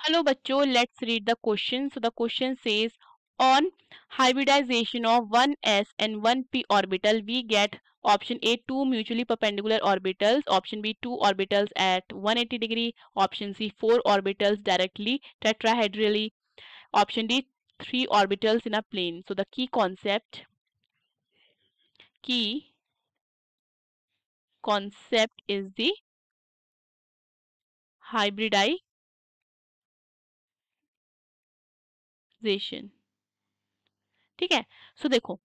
Hello bachcho, let's read the question. So the question says on hybridization of 1s and 1p orbital we get option A two mutually perpendicular orbitals, option B two orbitals at 180 degree, option C four orbitals directly tetrahedrally, option D three orbitals in a plane. So the key concept key concept is the hybridization hybridization ठीक है सो so, देखो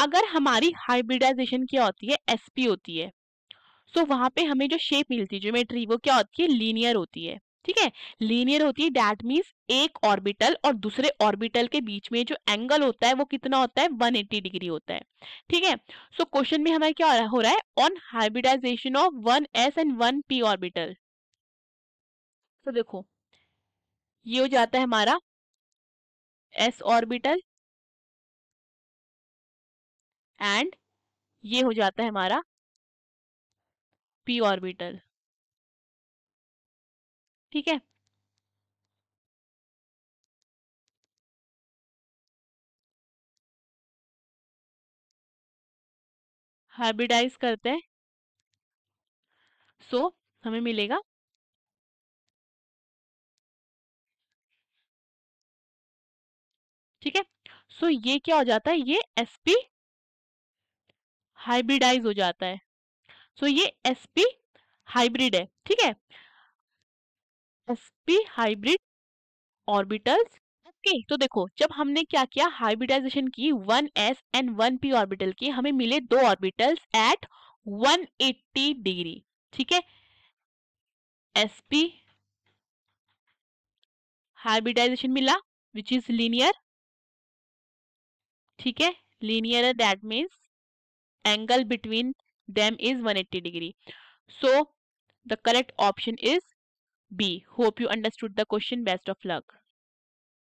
अगर हमारी hybridisation क्या होती है SP होती है सो so, वहां पे हमें जो शेप मिलती है ज्योमेट्री वो क्या होती है लीनियर होती है ठीक है लीनियर होती है डैट मीन्स एक ऑर्बिटल और दूसरे ऑर्बिटल के बीच में जो एंगल होता है वो कितना होता है 180 डिग्री होता है ठीक है सो so, क्वेश्चन में हमारे क्या हो रहा है on hybridization of one s and one p orbital तो देखो ये हो जाता है हमारा एस ऑर्बिटल एंड ये हो जाता है हमारा पी ऑर्बिटल ठीक है हाइब्रिडाइज करते हैं सो so, हमें मिलेगा ठीक है सो ये क्या हो जाता है ये एस पी हाइब्रिडाइज हो जाता है सो ये एस पी हाइब्रिड है ठीक है s p hybrid orbitals okay तो देखो जब हमने क्या किया हाइब्रिडाइजेशन की one s and one p orbital की हमें मिले दो ऑर्बिटल्स एट 180 डिग्री ठीक है एस पी हाइब्रिडाइजेशन मिला विच इज लीनियर ठीक है लीनियर है that means angle between them is 180 degree so the correct option is B hope you understood the question best of luck